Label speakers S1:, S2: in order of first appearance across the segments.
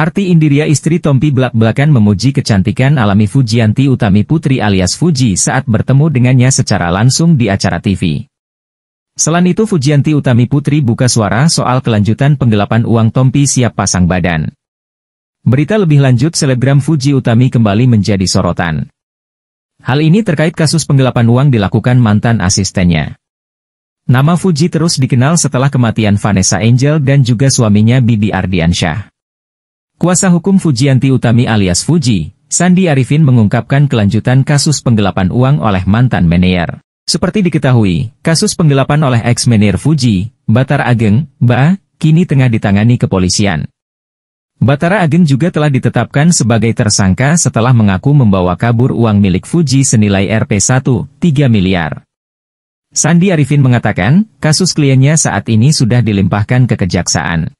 S1: Arti Indiria istri Tompi belak-belakan memuji kecantikan alami Fujianti Utami Putri alias Fuji saat bertemu dengannya secara langsung di acara TV. Selain itu Fujianti Utami Putri buka suara soal kelanjutan penggelapan uang Tompi siap pasang badan. Berita lebih lanjut selebgram Fuji Utami kembali menjadi sorotan. Hal ini terkait kasus penggelapan uang dilakukan mantan asistennya. Nama Fuji terus dikenal setelah kematian Vanessa Angel dan juga suaminya Bibi Ardiansyah. Kuasa hukum Fujianti Utami alias Fuji, Sandi Arifin mengungkapkan kelanjutan kasus penggelapan uang oleh mantan manajer. Seperti diketahui, kasus penggelapan oleh ex-manajer Fuji, Batara Ageng, Ba, kini tengah ditangani kepolisian. Batara Ageng juga telah ditetapkan sebagai tersangka setelah mengaku membawa kabur uang milik Fuji senilai rp 13 miliar. Sandi Arifin mengatakan, kasus kliennya saat ini sudah dilimpahkan ke kejaksaan.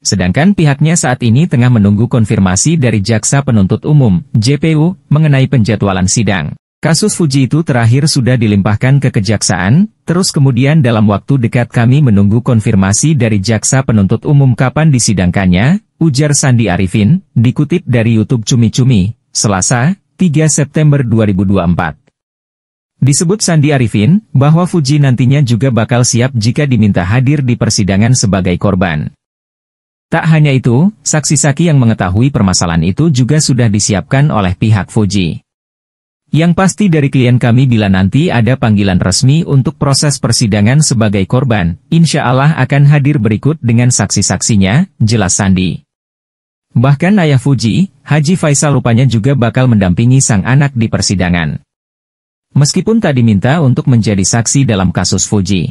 S1: Sedangkan pihaknya saat ini tengah menunggu konfirmasi dari Jaksa Penuntut Umum, JPU, mengenai penjadwalan sidang. Kasus Fuji itu terakhir sudah dilimpahkan ke Kejaksaan, terus kemudian dalam waktu dekat kami menunggu konfirmasi dari Jaksa Penuntut Umum kapan disidangkannya, ujar Sandi Arifin, dikutip dari Youtube Cumi Cumi, Selasa, 3 September 2024. Disebut Sandi Arifin, bahwa Fuji nantinya juga bakal siap jika diminta hadir di persidangan sebagai korban. Tak hanya itu, saksi saksi yang mengetahui permasalahan itu juga sudah disiapkan oleh pihak Fuji. Yang pasti dari klien kami bila nanti ada panggilan resmi untuk proses persidangan sebagai korban, insya Allah akan hadir berikut dengan saksi-saksinya, jelas Sandi. Bahkan ayah Fuji, Haji Faisal rupanya juga bakal mendampingi sang anak di persidangan. Meskipun tak diminta untuk menjadi saksi dalam kasus Fuji.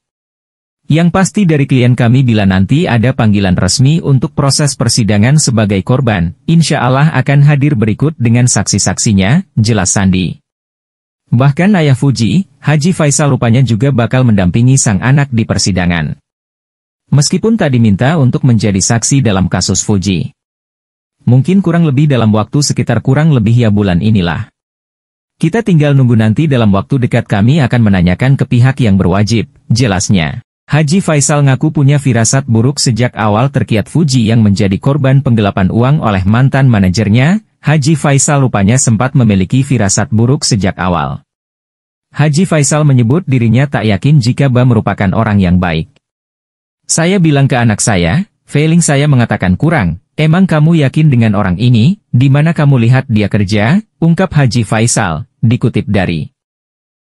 S1: Yang pasti dari klien kami bila nanti ada panggilan resmi untuk proses persidangan sebagai korban, insya Allah akan hadir berikut dengan saksi-saksinya, jelas Sandi. Bahkan ayah Fuji, Haji Faisal rupanya juga bakal mendampingi sang anak di persidangan. Meskipun tak diminta untuk menjadi saksi dalam kasus Fuji. Mungkin kurang lebih dalam waktu sekitar kurang lebih ya bulan inilah. Kita tinggal nunggu nanti dalam waktu dekat kami akan menanyakan ke pihak yang berwajib, jelasnya. Haji Faisal ngaku punya firasat buruk sejak awal terkiat Fuji yang menjadi korban penggelapan uang oleh mantan manajernya, Haji Faisal rupanya sempat memiliki firasat buruk sejak awal. Haji Faisal menyebut dirinya tak yakin jika Ba merupakan orang yang baik. Saya bilang ke anak saya, feeling saya mengatakan kurang, emang kamu yakin dengan orang ini, di mana kamu lihat dia kerja, ungkap Haji Faisal, dikutip dari